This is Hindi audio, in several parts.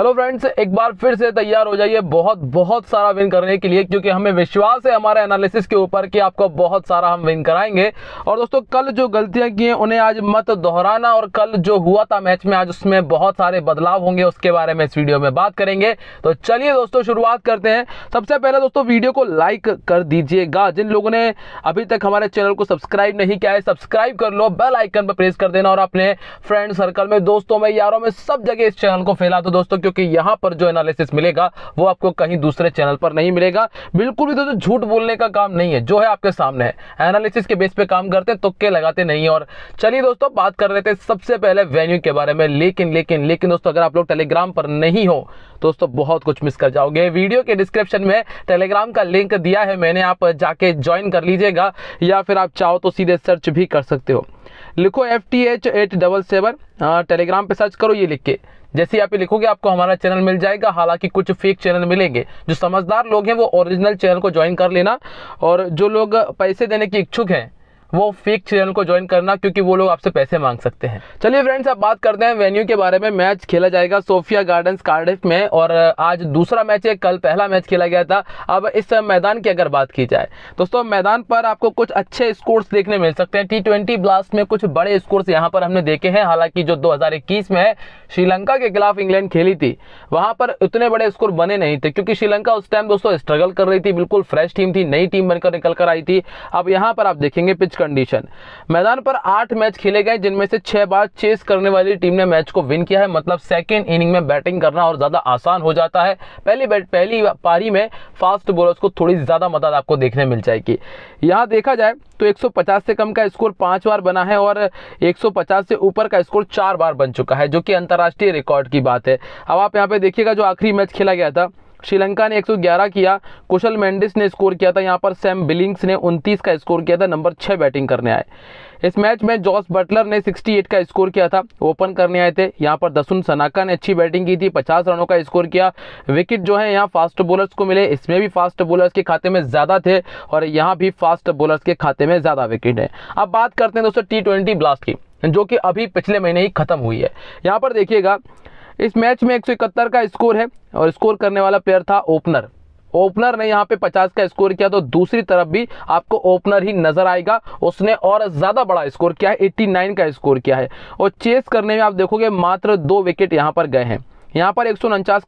हेलो फ्रेंड्स एक बार फिर से तैयार हो जाइए बहुत बहुत सारा विन करने के लिए क्योंकि हमें विश्वास है हमारे एनालिसिस के ऊपर कि आपको बहुत सारा हम विन कराएंगे और दोस्तों कल जो गलतियां की हैं उन्हें आज मत दोहराना और कल जो हुआ था मैच में आज उसमें बहुत सारे बदलाव होंगे उसके बारे में इस वीडियो में बात करेंगे तो चलिए दोस्तों शुरुआत करते हैं सबसे पहले दोस्तों वीडियो को लाइक कर दीजिएगा जिन लोगों ने अभी तक हमारे चैनल को सब्सक्राइब नहीं किया है सब्सक्राइब कर लो बेल आइकन पर प्रेस कर देना और अपने फ्रेंड सर्कल में दोस्तों में यारों में सब जगह इस चैनल को फैला दो दोस्तों क्योंकि यहां पर जो एनालिसिस मिलेगा वो आपको कहीं दूसरे चैनल पर नहीं मिलेगा बिल्कुल भी दोस्तों तो झूठ बोलने का काम नहीं है जो है आपके सामने है एनालिसिस के बेस पे काम करते हैं तुक्के लगाते नहीं और चलिए दोस्तों बात कर लेते हैं सबसे पहले वेन्यू के बारे में लेकिन लेकिन लेकिन दोस्तों अगर आप लोग टेलीग्राम पर नहीं हो दोस्तों बहुत कुछ मिस कर जाओगे वीडियो के डिस्क्रिप्शन में टेलीग्राम का लिंक दिया है मैंने आप जाके ज्वाइन कर लीजिएगा या फिर आप चाहो तो सीधे सर्च भी कर सकते हो लिखो F T H at double seven Telegram पे सर्च करो ये लिख के जैसे यहाँ पे लिखोगे आपको हमारा चैनल मिल जाएगा हालांकि कुछ फेक चैनल मिलेंगे जो समझदार लोग हैं वो ओरिजिनल चैनल को ज्वाइन कर लेना और जो लोग पैसे देने के इच्छुक हैं वो फेक चैनल को ज्वाइन करना क्योंकि वो लोग आपसे पैसे मांग सकते हैं चलिए फ्रेंड्स आप बात करते हैं वेन्यू के बारे में मैच खेला जाएगा सोफिया गार्डन कार्डिफ में और आज दूसरा मैच है कल पहला मैच खेला गया था अब इस मैदान की अगर बात की जाए दोस्तों मैदान पर आपको कुछ अच्छे स्कोर्स देखने मिल सकते हैं टी ट्वेंटी ब्लास्ट में कुछ बड़े स्कोर्स यहाँ पर हमने देखे हैं हालांकि जो दो में है श्रीलंका के खिलाफ इंग्लैंड खेली थी वहां पर उतने बड़े स्कोर बने नहीं थे क्योंकि श्रीलंका उस टाइम दोस्तों स्ट्रगल कर रही थी बिल्कुल फ्रेश टीम थी नई टीम बनकर निकल कर आई थी अब यहाँ पर आप देखेंगे पिच कंडीशन मैदान पर आठ मैच खेले गए जिनमें से छह बार चेस करने वाली टीम ने मैच को विन किया है मतलब सेकेंड इनिंग में बैटिंग करना और ज़्यादा आसान हो जाता है पहली बैट पहली पारी में फास्ट बॉलर्स को थोड़ी ज़्यादा मदद आपको देखने मिल जाएगी यहाँ देखा जाए तो 150 से कम का स्कोर पाँच बार बना है और 150 से ऊपर का स्कोर चार बार बन चुका है जो कि अंतर्राष्ट्रीय रिकॉर्ड की बात है अब आप यहाँ पे देखिएगा जो आखिरी मैच खेला गया था श्रीलंका ने 111 किया कुशल मेंडिस ने स्कोर किया था यहाँ पर सैम बिलिंग्स ने 29 का स्कोर किया था नंबर छः बैटिंग करने आए इस मैच में जॉस बटलर ने 68 का स्कोर किया था ओपन करने आए थे यहाँ पर दसुन सनाका ने अच्छी बैटिंग की थी 50 रनों का स्कोर किया विकेट जो है यहाँ फास्ट बॉलर्स को मिले इसमें भी फास्ट बॉलर्स के खाते में ज़्यादा थे और यहाँ भी फास्ट बॉलर्स के खाते में ज़्यादा विकेट हैं अब बात करते हैं दोस्तों टी ब्लास्ट की जो कि अभी पिछले महीने ही खत्म हुई है यहाँ पर देखिएगा इस मैच में एक का स्कोर है और स्कोर करने वाला प्लेयर था ओपनर ओपनर ने यहाँ पे 50 का स्कोर किया तो दूसरी तरफ भी आपको ओपनर ही नजर आएगा उसने और ज्यादा बड़ा स्कोर किया है 89 का स्कोर किया है और चेस करने में आप देखोगे मात्र दो विकेट यहाँ पर गए हैं यहाँ पर एक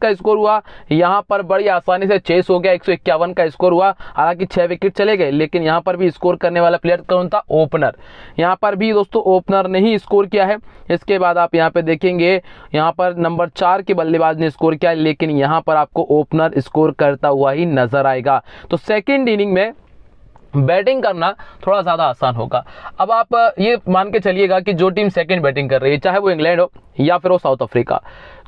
का स्कोर हुआ यहाँ पर बड़ी आसानी से चेस हो गया एक का स्कोर हुआ हालांकि छह विकेट चले गए लेकिन यहाँ पर भी स्कोर करने वाला प्लेयर कौन था ओपनर यहाँ पर भी दोस्तों ओपनर ने ही स्कोर किया है इसके बाद आप यहाँ पे देखेंगे यहाँ पर नंबर चार के बल्लेबाज ने स्कोर किया लेकिन यहाँ पर आपको ओपनर स्कोर करता हुआ ही नजर आएगा तो सेकेंड इनिंग में बैटिंग करना थोड़ा ज़्यादा आसान होगा अब आप ये मान के चलिएगा कि जो टीम सेकंड बैटिंग कर रही है चाहे वो इंग्लैंड हो या फिर वो साउथ अफ्रीका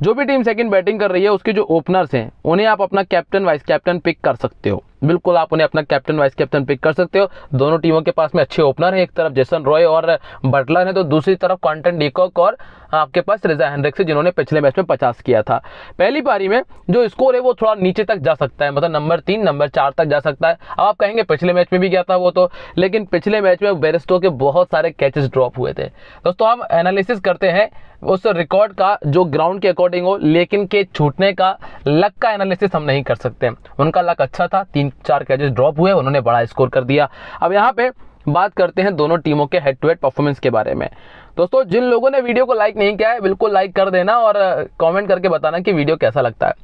जो भी टीम सेकंड बैटिंग कर रही है उसके जो ओपनर्स हैं उन्हें आप अपना कैप्टन वाइस कैप्टन पिक कर सकते हो बिल्कुल आप उन्हें अपना कैप्टन वाइस कैप्टन पिक कर सकते हो दोनों टीमों के पास में अच्छे ओपनर हैं एक तरफ जेसन रॉय और बटलर हैं तो दूसरी तरफ कॉन्टन डीकॉक और आपके पास रिजा हेनरिक्स है जिन्होंने पिछले मैच में पचास किया था पहली पारी में जो स्कोर है वो थोड़ा नीचे तक जा सकता है मतलब नंबर तीन नंबर चार तक जा सकता है अब आप कहेंगे पिछले मैच में भी गया था वो तो लेकिन पिछले मैच में बेरिस्टो के बहुत सारे कैचेस ड्रॉप हुए थे दोस्तों हम एनालिसिस करते हैं उस रिकॉर्ड का जो ग्राउंड के अकॉर्डिंग अकॉर्डिंग हो लेकिन के छूटने का लक का एनालिसिस हम नहीं कर सकते उनका लक अच्छा था तीन चार कैचेस ड्रॉप हुए उन्होंने बड़ा स्कोर कर दिया अब यहाँ पे बात करते हैं दोनों टीमों के हेड टू हेड परफॉर्मेंस के बारे में दोस्तों जिन लोगों ने वीडियो को लाइक नहीं किया है बिल्कुल लाइक कर देना और कमेंट करके बताना कि वीडियो कैसा लगता है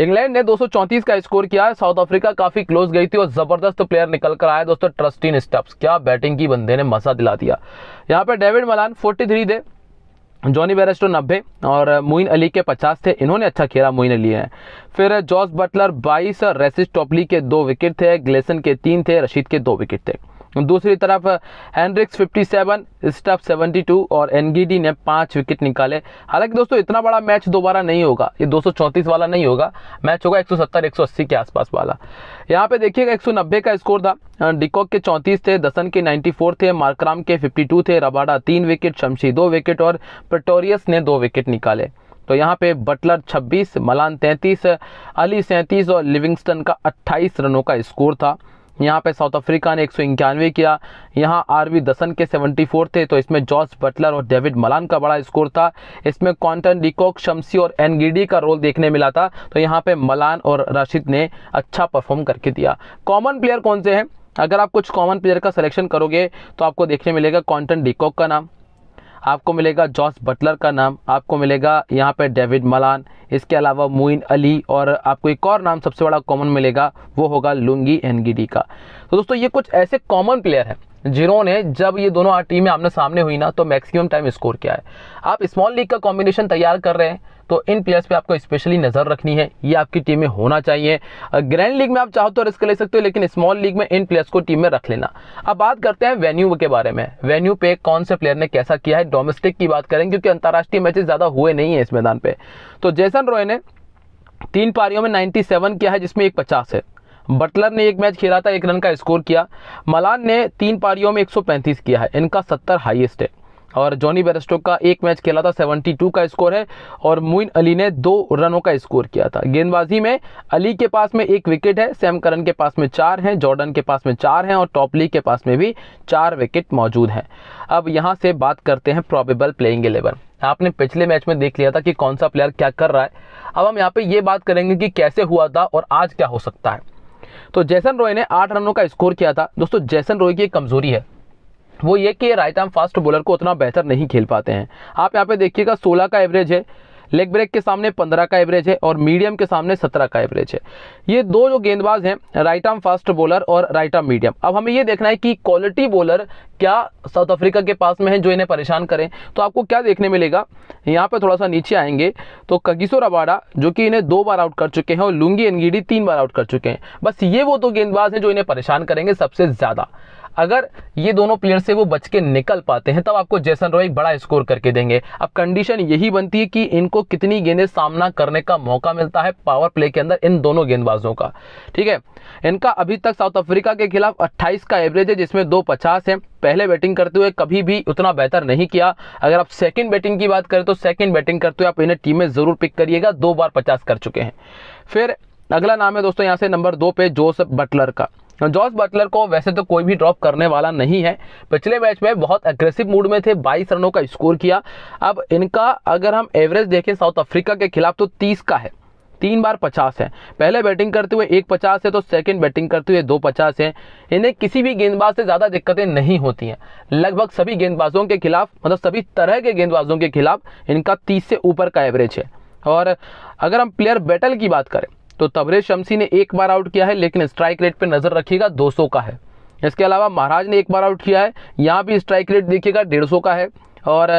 इंग्लैंड ने 234 का स्कोर किया है साउथ अफ्रीका काफी क्लोज गई थी और जबरदस्त प्लेयर निकल कर आया दोस्तों ट्रस्टीन स्टप्स क्या बैटिंग की बंदे ने मसा दिला दिया यहाँ पे डेविड मलान 43 दे जॉनी बेरेस्टो नब्बे और मोइन अली के पचास थे इन्होंने अच्छा खेला मोइन अली है फिर जॉस बटलर बाईस रेसिस टॉपली के दो विकेट थे ग्लेसन के तीन थे रशीद के दो विकेट थे दूसरी तरफ हेनरिक्स 57, स्टफ 72 और एनगीडी ने पांच विकेट निकाले हालांकि दोस्तों इतना बड़ा मैच दोबारा नहीं होगा ये 234 वाला नहीं होगा मैच होगा 170 180 के आसपास वाला यहाँ पे देखिएगा 190 का स्कोर था डिकॉक के 34 थे दसन के 94 थे मार्क्राम के 52 थे रबाडा तीन विकेट शमशी दो विकेट और प्रटोरियस ने दो विकेट निकाले तो यहाँ पे बटलर 26 मलान 33 अली 37 और लिविंगस्टन का 28 रनों का स्कोर था यहाँ पे साउथ अफ्रीका ने एक किया यहाँ आरवी दसन के 74 थे तो इसमें जॉर्ज बटलर और डेविड मलान का बड़ा स्कोर था इसमें कॉन्टन डिकॉक शमसी और एनगिडी का रोल देखने मिला था तो यहाँ पे मलान और राशिद ने अच्छा परफॉर्म करके दिया कॉमन प्लेयर कौन से हैं अगर आप कुछ कॉमन प्लेयर का सिलेक्शन करोगे तो आपको देखने मिलेगा कॉन्टन डिकॉक का नाम आपको मिलेगा जॉस बटलर का नाम आपको मिलेगा यहाँ पे डेविड मलान इसके अलावा मोइन अली और आपको एक और नाम सबसे बड़ा कॉमन मिलेगा वो होगा लुंगी एनगिडी का तो दोस्तों ये कुछ ऐसे कॉमन प्लेयर हैं जिन्होंने जब ये दोनों टीमें आमने सामने हुई ना तो मैक्सिमम टाइम स्कोर किया है आप स्मॉल लीग का कॉम्बिनेशन तैयार कर रहे हैं तो इन प्लेयर्स पे आपको स्पेशली नज़र रखनी है ये आपकी टीम में होना चाहिए ग्रैंड लीग में आप चाहो तो रिस्क ले सकते हो लेकिन स्मॉल लीग में इन प्लेयर्स को टीम में रख लेना अब बात करते हैं वेन्यू के बारे में वेन्यू पे कौन से प्लेयर ने कैसा किया है डोमेस्टिक की बात करें क्योंकि अंतर्राष्ट्रीय मैचेस ज़्यादा हुए नहीं है इस मैदान पर तो जैसन रॉय ने तीन पारियों में 97 किया है जिसमें एक पचास है बटलर ने एक मैच खेला था एक रन का स्कोर किया मलान ने तीन पारियों में 135 किया है इनका 70 हाईएस्ट है और जॉनी बेरेस्टो का एक मैच खेला था 72 का स्कोर है और मोइन अली ने दो रनों का स्कोर किया था गेंदबाजी में अली के पास में एक विकेट है सैम करन के पास में चार हैं जॉर्डन के पास में चार हैं और टॉपली के पास में भी चार विकेट मौजूद हैं अब यहाँ से बात करते हैं प्रॉबेबल प्लेइंग एलेवन आपने पिछले मैच में देख लिया था कि कौन सा प्लेयर क्या कर रहा है अब हम यहाँ पर ये बात करेंगे कि कैसे हुआ था और आज क्या हो सकता है तो जैसन रॉय ने आठ रनों का स्कोर किया था दोस्तों जैसन रॉय की एक कमजोरी है वो ये कि राइट आर्म फास्ट बॉलर को उतना बेहतर नहीं खेल पाते हैं आप यहाँ पे देखिएगा 16 का एवरेज है लेग ब्रेक के सामने 15 का एवरेज है और मीडियम के सामने 17 का एवरेज है ये दो जो गेंदबाज हैं राइट आर्म फास्ट बॉलर और राइट आर्म मीडियम अब हमें ये देखना है कि क्वालिटी बॉलर क्या साउथ अफ्रीका के पास में है जो इन्हें परेशान करें तो आपको क्या देखने मिलेगा यहाँ पर थोड़ा सा नीचे आएंगे तो कगिसो रबाड़ा जो कि इन्हें दो बार आउट कर चुके हैं और लुंगी एनगिडी तीन बार आउट कर चुके हैं बस ये वो दो गेंदबाज हैं जो इन्हें परेशान करेंगे सबसे ज़्यादा अगर ये दोनों प्लेयर से वो बच के निकल पाते हैं तब आपको जैसन रॉय बड़ा स्कोर करके देंगे अब कंडीशन यही बनती है कि इनको कितनी गेंदें सामना करने का मौका मिलता है पावर प्ले के अंदर इन दोनों गेंदबाजों का ठीक है इनका अभी तक साउथ अफ्रीका के खिलाफ 28 का एवरेज है जिसमें दो पचास है पहले बैटिंग करते हुए कभी भी उतना बेहतर नहीं किया अगर आप सेकंड बैटिंग की बात करें तो सेकंड बैटिंग करते हुए आप इन्हें टीम में ज़रूर पिक करिएगा दो बार पचास कर चुके हैं फिर अगला नाम है दोस्तों यहाँ से नंबर दो पे जोस बटलर का जॉस बटलर को वैसे तो कोई भी ड्रॉप करने वाला नहीं है पिछले मैच में बहुत अग्रेसिव मूड में थे 22 रनों का स्कोर किया अब इनका अगर हम एवरेज देखें साउथ अफ्रीका के खिलाफ तो 30 का है तीन बार पचास है पहले बैटिंग करते हुए एक पचास है तो सेकंड बैटिंग करते हुए दो पचास है इन्हें किसी भी गेंदबाज से ज़्यादा दिक्कतें नहीं होती हैं लगभग सभी गेंदबाजों के खिलाफ मतलब सभी तरह के गेंदबाजों के खिलाफ इनका तीस से ऊपर का एवरेज है और अगर हम प्लेयर बैटल की बात करें तो तबरेज शमसी ने एक बार आउट किया है लेकिन स्ट्राइक रेट पर नज़र रखिएगा 200 का है इसके अलावा महाराज ने एक बार आउट किया है यहाँ भी स्ट्राइक रेट देखिएगा सौ का है और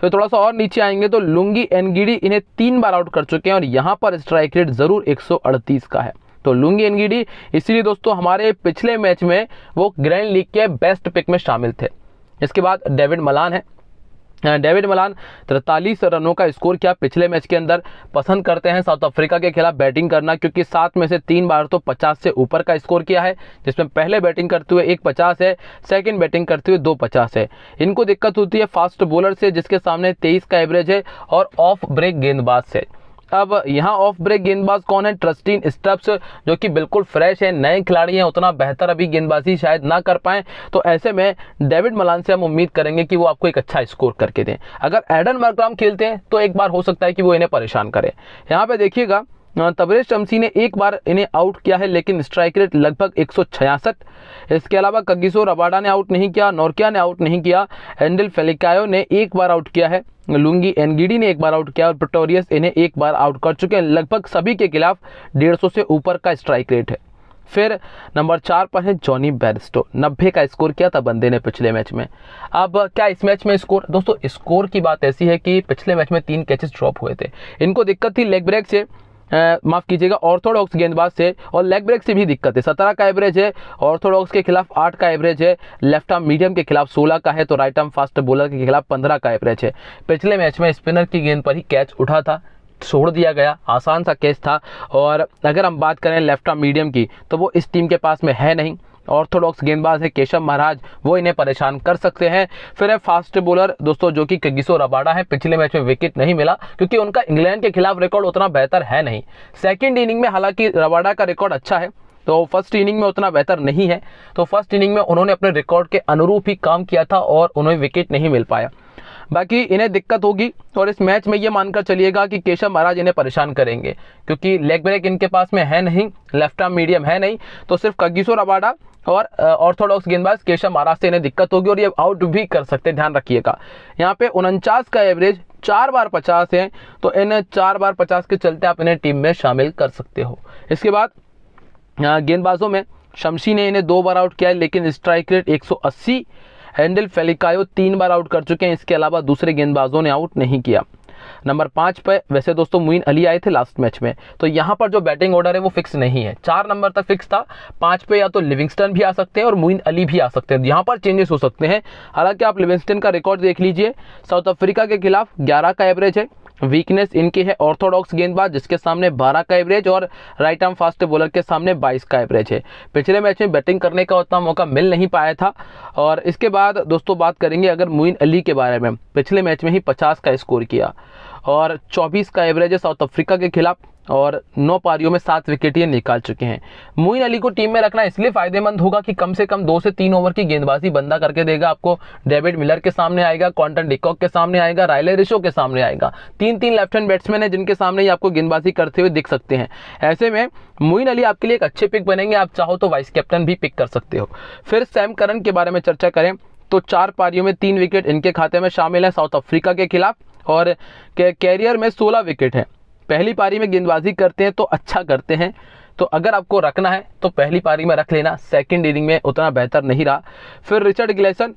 फिर थोड़ा सा और नीचे आएंगे तो लुंगी एनगिडी इन्हें तीन बार आउट कर चुके हैं और यहाँ पर स्ट्राइक रेट ज़रूर अड़तीस का है तो लुंगी एनगिडी इसीलिए दोस्तों हमारे पिछले मैच में वो ग्रैंड लीग के बेस्ट पिक में शामिल थे इसके बाद डेविड मलान है हाँ, डेविड मलान तिरतालीस रनों का स्कोर क्या पिछले मैच के अंदर पसंद करते हैं साउथ अफ्रीका के खिलाफ बैटिंग करना क्योंकि सात में से तीन बार तो 50 से ऊपर का स्कोर किया है जिसमें पहले बैटिंग करते हुए एक 50 है सेकंड बैटिंग करते हुए दो 50 है इनको दिक्कत होती है फास्ट बॉलर से जिसके सामने तेईस का एवरेज है और ऑफ ब्रेक गेंदबाज से अब यहाँ ऑफ ब्रेक गेंदबाज कौन है ट्रस्टीन स्टब्स जो कि बिल्कुल फ्रेश है नए खिलाड़ी हैं उतना बेहतर अभी गेंदबाजी शायद ना कर पाएँ तो ऐसे में डेविड मलान से हम उम्मीद करेंगे कि वो आपको एक अच्छा स्कोर करके दें अगर एडन मरक्राम खेलते हैं तो एक बार हो सकता है कि वो इन्हें परेशान करें यहाँ पर देखिएगा तबरेज शमसी ने एक बार इन्हें आउट किया है लेकिन स्ट्राइक रेट लगभग एक इसके अलावा कगिसो रबाडा ने आउट नहीं किया नोरकिया ने आउट नहीं किया एंडल फेलिकायो ने एक बार आउट किया है लुंगी एनगिडी ने एक बार आउट किया और प्रिटोरियस इन्हें एक बार आउट कर चुके हैं लगभग सभी के खिलाफ डेढ़ से ऊपर का स्ट्राइक रेट है फिर नंबर चार पर है जॉनी बैरिस्टो नब्बे का स्कोर किया था बंदे ने पिछले मैच में अब क्या इस मैच में स्कोर दोस्तों स्कोर की बात ऐसी है कि पिछले मैच में तीन कैचेस ड्रॉप हुए थे इनको दिक्कत थी लेग ब्रेक से माफ़ कीजिएगा ऑर्थोडॉक्स गेंदबाज से और लेग ब्रेक से भी दिक्कत है सत्रह का एवरेज है ऑर्थोडॉक्स के खिलाफ आठ का एवरेज है लेफ्ट आर्म मीडियम के खिलाफ सोलह का है तो राइट आर्म फास्ट बॉलर के खिलाफ पंद्रह का एवरेज है पिछले मैच में स्पिनर की गेंद पर ही कैच उठा था छोड़ दिया गया आसान सा कैच था और अगर हम बात करें लेफ्ट आर्म मीडियम की तो वो इस टीम के पास में है नहीं ऑर्थोडॉक्स गेंदबाज है केशव महाराज वो इन्हें परेशान कर सकते हैं फिर है फास्ट बॉलर दोस्तों जो कि कगिसो रबाडा है पिछले मैच में विकेट नहीं मिला क्योंकि उनका इंग्लैंड के खिलाफ रिकॉर्ड उतना बेहतर है नहीं सेकेंड इनिंग में हालांकि रबाडा का रिकॉर्ड अच्छा है तो फर्स्ट इनिंग में उतना बेहतर नहीं है तो फर्स्ट इनिंग में उन्होंने अपने रिकॉर्ड के अनुरूप ही काम किया था और उन्हें विकेट नहीं मिल पाया बाकी इन्हें दिक्कत होगी और इस मैच में ये मानकर चलिएगा कि केशव महाराज इन्हें परेशान करेंगे क्योंकि लेग ब्रेक इनके पास में है नहीं लेफ्ट आर्म मीडियम है नहीं तो सिर्फ कगिसो रबाडा और ऑर्थोडॉक्स गेंदबाज केशव महाराज से इन्हें दिक्कत होगी और ये आउट भी कर सकते हैं ध्यान रखिएगा यहाँ पे उनचास का एवरेज चार बार पचास है तो इन्हें चार बार पचास के चलते आप इन्हें टीम में शामिल कर सकते हो इसके बाद गेंदबाजों में शमशी ने इन्हें दो बार आउट किया है लेकिन स्ट्राइक रेट एक हैंडल फेलिकायो तीन बार आउट कर चुके हैं इसके अलावा दूसरे गेंदबाजों ने आउट नहीं किया नंबर पाँच पे वैसे दोस्तों मुइन अली आए थे लास्ट मैच में तो यहाँ पर जो बैटिंग ऑर्डर है वो फिक्स नहीं है चार नंबर तक फिक्स था पाँच पे या तो लिविंगस्टन भी आ सकते हैं और मुइन अली भी आ सकते हैं यहाँ पर चेंजेस हो सकते हैं हालांकि आप लिविंगस्टन का रिकॉर्ड देख लीजिए साउथ अफ्रीका के खिलाफ ग्यारह का एवरेज है वीकनेस इनकी है ऑर्थोडॉक्स गेंदबाज जिसके सामने 12 का एवरेज और राइट आर्म फास्ट बॉलर के सामने 22 का एवरेज है पिछले मैच में बैटिंग करने का उतना मौका मिल नहीं पाया था और इसके बाद दोस्तों बात करेंगे अगर मुइन अली के बारे में पिछले मैच में ही 50 का स्कोर किया और 24 का एवरेज है साउथ अफ्रीका के खिलाफ और नौ पारियों में सात विकेट ये निकाल चुके हैं मोइन अली को टीम में रखना इसलिए फायदेमंद होगा कि कम से कम दो से तीन ओवर की गेंदबाजी बंदा करके देगा आपको डेविड मिलर के सामने आएगा कॉन्टन डिकॉक के सामने आएगा रायले रिशो के सामने आएगा तीन तीन लेफ्ट हैंड बैट्समैन है जिनके सामने ही आपको गेंदबाजी करते हुए दिख सकते हैं ऐसे में मोइन अली आपके लिए एक अच्छे पिक बनेंगे आप चाहो तो वाइस कैप्टन भी पिक कर सकते हो फिर सैम करन के बारे में चर्चा करें तो चार पारियों में तीन विकेट इनके खाते में शामिल है साउथ अफ्रीका के खिलाफ और कैरियर में सोलह विकेट हैं पहली पारी में गेंदबाजी करते हैं तो अच्छा करते हैं तो अगर आपको रखना है तो पहली पारी में रख लेना सेकंड इनिंग में उतना बेहतर नहीं रहा फिर रिचर्ड ग्लेसन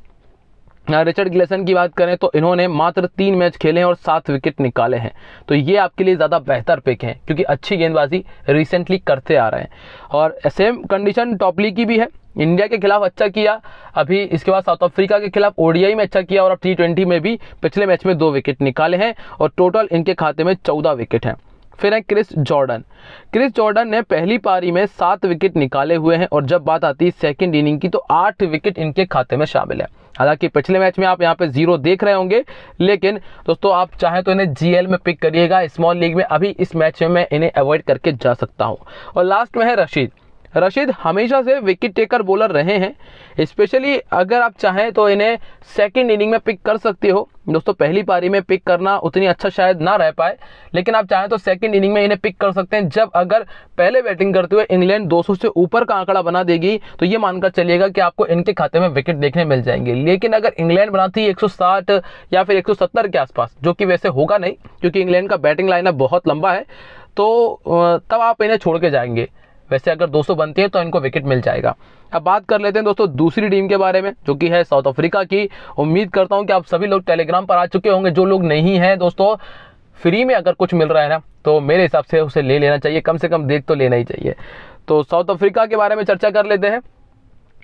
रिचर्ड ग्लेसन की बात करें तो इन्होंने मात्र तीन मैच खेले हैं और सात विकेट निकाले हैं तो ये आपके लिए ज़्यादा बेहतर पिक हैं क्योंकि अच्छी गेंदबाजी रिसेंटली करते आ रहे हैं और सेम कंडीशन टॉपली की भी है इंडिया के खिलाफ अच्छा किया अभी इसके बाद साउथ अफ्रीका के खिलाफ ओडीआई में अच्छा किया और अब टी ट्वेंटी में भी पिछले मैच में दो विकेट निकाले हैं और टोटल इनके खाते में चौदह विकेट हैं फिर हैं क्रिस जॉर्डन क्रिस जॉर्डन ने पहली पारी में सात विकेट निकाले हुए हैं और जब बात आती है सेकेंड इनिंग की तो आठ विकेट इनके खाते में शामिल है हालांकि पिछले मैच में आप यहाँ पे जीरो देख रहे होंगे लेकिन दोस्तों आप चाहे तो इन्हें जीएल में पिक करिएगा स्मॉल लीग में अभी इस मैच में मैं इन्हें अवॉइड करके जा सकता हूँ और लास्ट में है रशीद रशीद हमेशा से विकेट टेकर बॉलर रहे हैं स्पेशली अगर आप चाहें तो इन्हें सेकेंड इनिंग में पिक कर सकते हो दोस्तों पहली पारी में पिक करना उतनी अच्छा शायद ना रह पाए लेकिन आप चाहें तो सेकंड इनिंग में इन्हें पिक कर सकते हैं जब अगर पहले बैटिंग करते हुए इंग्लैंड 200 से ऊपर का आंकड़ा बना देगी तो ये मानकर चलिएगा कि आपको इनके खाते में विकेट देखने मिल जाएंगे लेकिन अगर इंग्लैंड बनाती है या फिर एक के आसपास जो कि वैसे होगा नहीं क्योंकि इंग्लैंड का बैटिंग लाइनअप बहुत लंबा है तो तब आप इन्हें छोड़ के जाएंगे वैसे अगर 200 बनती है तो इनको विकेट मिल जाएगा अब बात कर लेते हैं दोस्तों दूसरी टीम के बारे में जो कि है साउथ अफ्रीका की उम्मीद करता हूँ कि आप सभी लोग टेलीग्राम पर आ चुके होंगे जो लोग नहीं हैं दोस्तों फ्री में अगर कुछ मिल रहा है ना तो मेरे हिसाब से उसे ले लेना चाहिए कम से कम देख तो लेना ही चाहिए तो साउथ अफ्रीका के बारे में चर्चा कर लेते हैं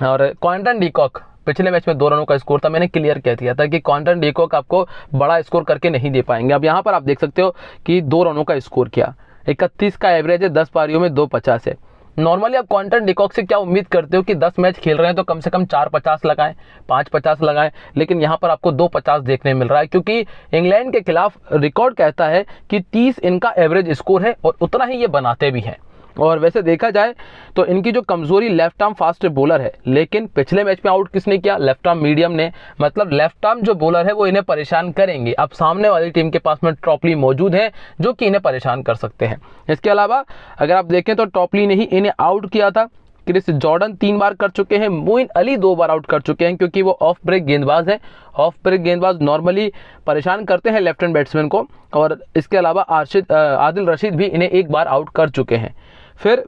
और क्वांटन डीकॉक पिछले मैच में दो रनों का स्कोर था मैंने क्लियर कह दिया था कि क्वांटन डीकॉक आपको बड़ा स्कोर करके नहीं दे पाएंगे अब यहाँ पर आप देख सकते हो कि दो रनों का स्कोर किया इकतीस का एवरेज है दस पारियों में दो पचास है नॉर्मली आप कॉन्टेंट डिकॉक से क्या उम्मीद करते हो कि दस मैच खेल रहे हैं तो कम से कम चार पचास लगाएं पाँच पचास लगाएं लेकिन यहाँ पर आपको दो पचास देखने मिल रहा है क्योंकि इंग्लैंड के खिलाफ रिकॉर्ड कहता है कि तीस इनका एवरेज स्कोर है और उतना ही ये बनाते भी हैं और वैसे देखा जाए तो इनकी जो कमज़ोरी लेफ्ट आर्म फास्ट बॉलर है लेकिन पिछले मैच में आउट किसने किया लेफ्ट आर्म मीडियम ने मतलब लेफ्ट आर्म जो बॉलर है वो इन्हें परेशान करेंगे अब सामने वाली टीम के पास में टॉपली मौजूद है जो कि इन्हें परेशान कर सकते हैं इसके अलावा अगर आप देखें तो टॉपली ने ही इन्हें आउट किया था क्रिस जॉर्डन तीन बार कर चुके हैं मोइन अली दो बार आउट कर चुके हैं क्योंकि वो ऑफ ब्रेक गेंदबाज है ऑफ ब्रेक गेंदबाज नॉर्मली परेशान करते हैं लेफ्ट हैंड बैट्समैन को और इसके अलावा आर्शिद आदिल रशीद भी इन्हें एक बार आउट कर चुके हैं फिर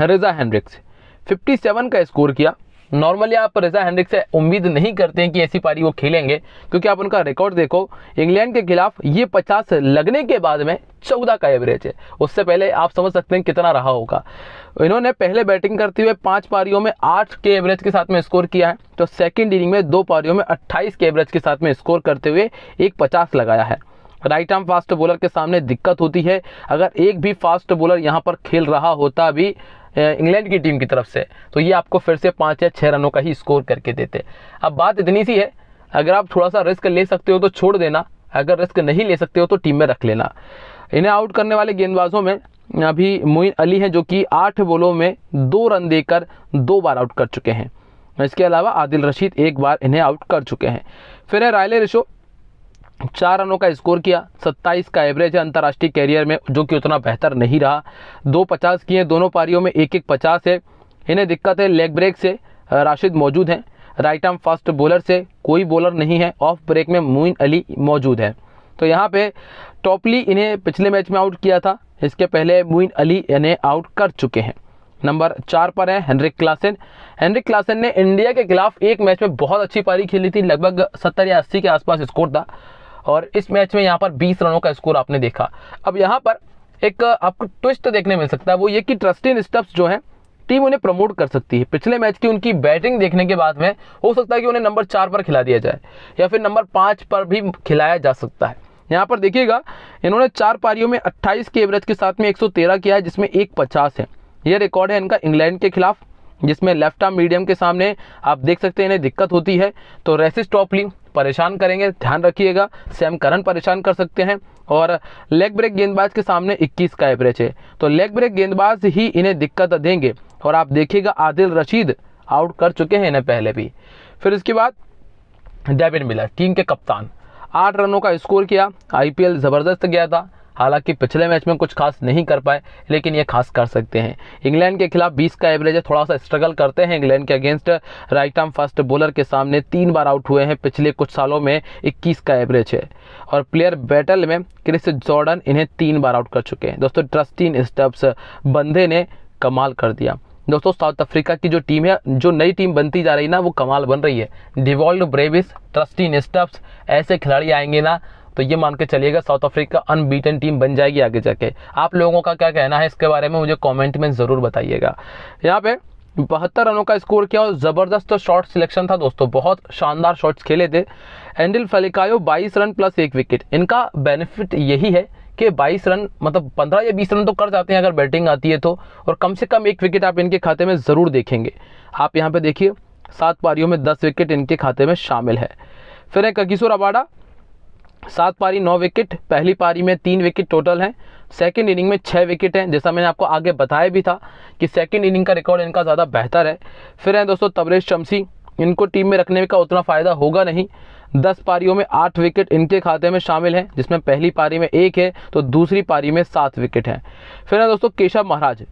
रजा हैंड्रिक्स 57 का स्कोर किया नॉर्मली आप रजा हैंड्रिक्स से उम्मीद नहीं करते हैं कि ऐसी पारी वो खेलेंगे क्योंकि आप उनका रिकॉर्ड देखो इंग्लैंड के खिलाफ ये 50 लगने के बाद में 14 का एवरेज है उससे पहले आप समझ सकते हैं कितना रहा होगा इन्होंने पहले बैटिंग करते हुए पाँच पारियों में आठ के एवरेज के साथ में स्कोर किया है तो सेकेंड इनिंग में दो पारियों में अट्ठाईस के एवरेज के साथ में स्कोर करते हुए एक पचास लगाया है राइट आर्म फास्ट बॉलर के सामने दिक्कत होती है अगर एक भी फास्ट बॉलर यहाँ पर खेल रहा होता भी इंग्लैंड की टीम की तरफ से तो ये आपको फिर से पाँच या छः रनों का ही स्कोर करके देते अब बात इतनी सी है अगर आप थोड़ा सा रिस्क ले सकते हो तो छोड़ देना अगर रिस्क नहीं ले सकते हो तो टीम में रख लेना इन्हें आउट करने वाले गेंदबाजों में अभी मोइन अली हैं जो कि आठ बॉलों में दो रन देकर दो बार आउट कर चुके हैं इसके अलावा आदिल रशीद एक बार इन्हें आउट कर चुके हैं फिर है रायले रिशो चार रनों का स्कोर किया 27 का एवरेज है अंतर्राष्ट्रीय कैरियर में जो कि उतना बेहतर नहीं रहा दो पचास किए दोनों पारियों में एक एक पचास है इन्हें दिक्कत है लेग ब्रेक से राशिद मौजूद हैं राइट आर्म फास्ट बॉलर से कोई बॉलर नहीं है ऑफ ब्रेक में मोइन अली मौजूद है तो यहाँ पे टॉपली इन्हें पिछले मैच में आउट किया था इसके पहले मोइन अली इन्हें आउट कर चुके हैं नंबर चार पर है हेनरिक क्लासन हेनरिक क्लासन ने इंडिया के खिलाफ एक मैच में बहुत अच्छी पारी खेली थी लगभग सत्तर या अस्सी के आसपास स्कोर था और इस मैच में यहाँ पर बीस रनों का स्कोर आपने देखा अब यहाँ पर एक आपको ट्विस्ट देखने मिल सकता है वो ये कि ट्रस्टिन स्टप्स जो है टीम उन्हें प्रमोट कर सकती है पिछले मैच की उनकी बैटिंग देखने के बाद में हो सकता है कि उन्हें नंबर चार पर खिला दिया जाए या फिर नंबर पाँच पर भी खिलाया जा सकता है यहाँ पर देखिएगा इन्होंने चार पारियों में अट्ठाईस के एवरेज के साथ में एक किया है जिसमें एक पचास है यह रिकॉर्ड है इनका इंग्लैंड के खिलाफ जिसमें लेफ्ट आर्म मीडियम के सामने आप देख सकते हैं इन्हें दिक्कत होती है तो रेसिस टॉपली परेशान करेंगे ध्यान रखिएगा सैम करन परेशान कर सकते हैं और लेग ब्रेक गेंदबाज के सामने 21 का एवरेज है तो लेग ब्रेक गेंदबाज ही इन्हें दिक्कत देंगे और आप देखिएगा आदिल रशीद आउट कर चुके हैं इन्हें पहले भी फिर इसके बाद डेविड मिलर टीम के कप्तान आठ रनों का स्कोर किया आईपीएल ज़बरदस्त गया था हालांकि पिछले मैच में कुछ खास नहीं कर पाए लेकिन ये खास कर सकते हैं इंग्लैंड के खिलाफ बीस का एवरेज है थोड़ा सा स्ट्रगल करते हैं इंग्लैंड के against right arm fast bowler के सामने तीन बार आउट हुए हैं पिछले कुछ सालों में इक्कीस का एवरेज है और प्लेयर बैटल में क्रिस जॉर्डन इन्हें तीन बार आउट कर चुके हैं दोस्तों ट्रस्टीन स्टब्स बंदे ने कमाल कर दिया दोस्तों साउथ अफ्रीका की जो टीम है जो नई टीम बनती जा रही है ना वो कमाल बन रही है डिवॉल्ड ब्रेविस ट्रस्टीन स्टब्स ऐसे खिलाड़ी आएंगे ना तो ये मान के चलिएगा साउथ अफ्रीका अनबीटन टीम बन जाएगी आगे जाके आप लोगों का क्या कहना है इसके बारे में मुझे कॉमेंट में ज़रूर बताइएगा यहाँ पे बहत्तर रनों का स्कोर किया और ज़बरदस्त तो शॉट सिलेक्शन था दोस्तों बहुत शानदार शॉट्स खेले थे एंडिल फलिकायो 22 रन प्लस एक विकेट इनका बेनिफिट यही है कि 22 रन मतलब 15 या 20 रन तो कर जाते हैं अगर बैटिंग आती है तो और कम से कम एक विकेट आप इनके खाते में ज़रूर देखेंगे आप यहाँ पे देखिए सात पारियों में दस विकेट इनके खाते में शामिल है फिर है ककिशोर अबाड़ा सात पारी नौ विकेट पहली पारी में तीन विकेट टोटल हैं सेकेंड इनिंग में छः विकेट हैं जैसा मैंने आपको आगे बताया भी था कि सेकेंड इनिंग का रिकॉर्ड इनका ज़्यादा बेहतर है फिर हैं दोस्तों तबरेज शमसी इनको टीम में रखने का उतना फ़ायदा होगा नहीं दस पारियों में आठ विकेट इनके खाते में शामिल हैं जिसमें पहली पारी में एक है तो दूसरी पारी में सात विकेट हैं फिर है दोस्तों केशव महाराज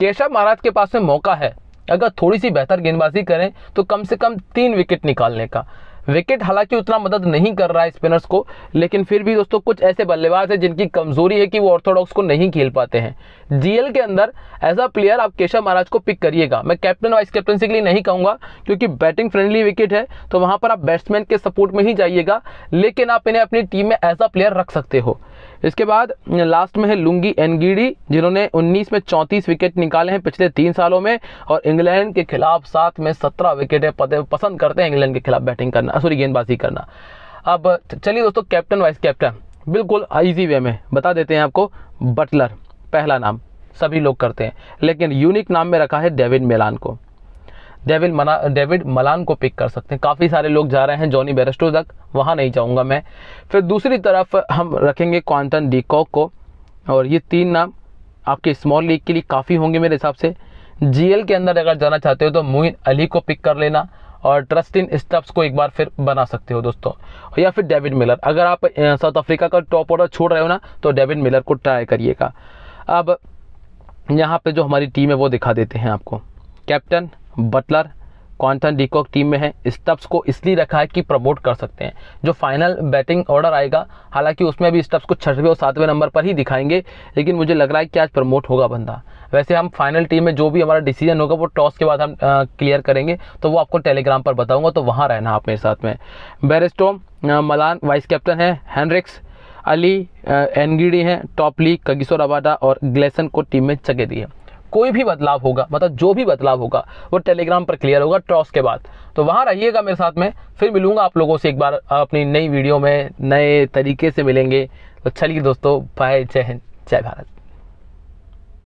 केशव महाराज के पास में मौका है अगर थोड़ी सी बेहतर गेंदबाजी करें तो कम से कम तीन विकेट निकालने का विकेट हालांकि उतना मदद नहीं कर रहा है स्पिनर्स को लेकिन फिर भी दोस्तों कुछ ऐसे बल्लेबाज हैं जिनकी कमजोरी है कि वो ऑर्थोडॉक्स को नहीं खेल पाते हैं जीएल के अंदर एज अ प्लेयर आप केशव महाराज को पिक करिएगा मैं कैप्टन वाइस कैप्टनसी के लिए नहीं कहूँगा क्योंकि बैटिंग फ्रेंडली विकेट है तो वहाँ पर आप बैट्समैन के सपोर्ट में ही जाइएगा लेकिन आप इन्हें अपनी टीम में एज अ प्लेयर रख सकते हो इसके बाद लास्ट में है लुंगी एनगिडी जिन्होंने 19 में 34 विकेट निकाले हैं पिछले तीन सालों में और इंग्लैंड के खिलाफ साथ में 17 विकेटें पसंद करते हैं इंग्लैंड के खिलाफ बैटिंग करना सॉरी गेंदबाजी करना अब चलिए दोस्तों कैप्टन वाइस कैप्टन बिल्कुल ईजी वे में बता देते हैं आपको बटलर पहला नाम सभी लोग करते हैं लेकिन यूनिक नाम में रखा है डेविड मेलान को डेविड मना डेविड मलान को पिक कर सकते हैं काफ़ी सारे लोग जा रहे हैं जॉनी बेरेस्टो तक वहाँ नहीं जाऊँगा मैं फिर दूसरी तरफ हम रखेंगे क्वांटन डीकॉक को और ये तीन नाम आपके स्मॉल लीग के लिए काफ़ी होंगे मेरे हिसाब से जी के अंदर अगर जाना चाहते हो तो मोइन अली को पिक कर लेना और ट्रस्टिन स्टप्स को एक बार फिर बना सकते हो दोस्तों या फिर डेविड मिलर अगर आप साउथ अफ्रीका का टॉप ऑर्डर छोड़ रहे हो ना तो डेविड मिलर को ट्राई करिएगा अब यहाँ पे जो हमारी टीम है वो दिखा देते हैं आपको captain Buttler Quinton de Kock team में है स्टप्स को इसलिए रखा है कि प्रमोट कर सकते हैं जो फाइनल बैटिंग ऑर्डर आएगा हालांकि उसमें भी स्टप्स को छठवें और सातवें नंबर पर ही दिखाएंगे लेकिन मुझे लग रहा है कि आज प्रमोट होगा बंदा वैसे हम फाइनल टीम में जो भी हमारा डिसीजन होगा वो टॉस के बाद हम आ, क्लियर करेंगे तो वो आपको टेलीग्राम पर बताऊंगा तो वहाँ रहना आप मेरे साथ में बेरेस्टोम मलान वाइस कैप्टन है हैंनरिक्स अली एनगिडी हैं टॉप लीग कगिसोर अबाडा और ग्लेसन को टीम में जगह दी है कोई भी बदलाव होगा मतलब जो भी बदलाव होगा वो टेलीग्राम पर क्लियर होगा ट्रॉस के बाद तो वहाँ रहिएगा मेरे साथ में फिर मिलूंगा आप लोगों से एक बार अपनी नई वीडियो में नए तरीके से मिलेंगे तो चलिए दोस्तों बाय जय हिंद जय भारत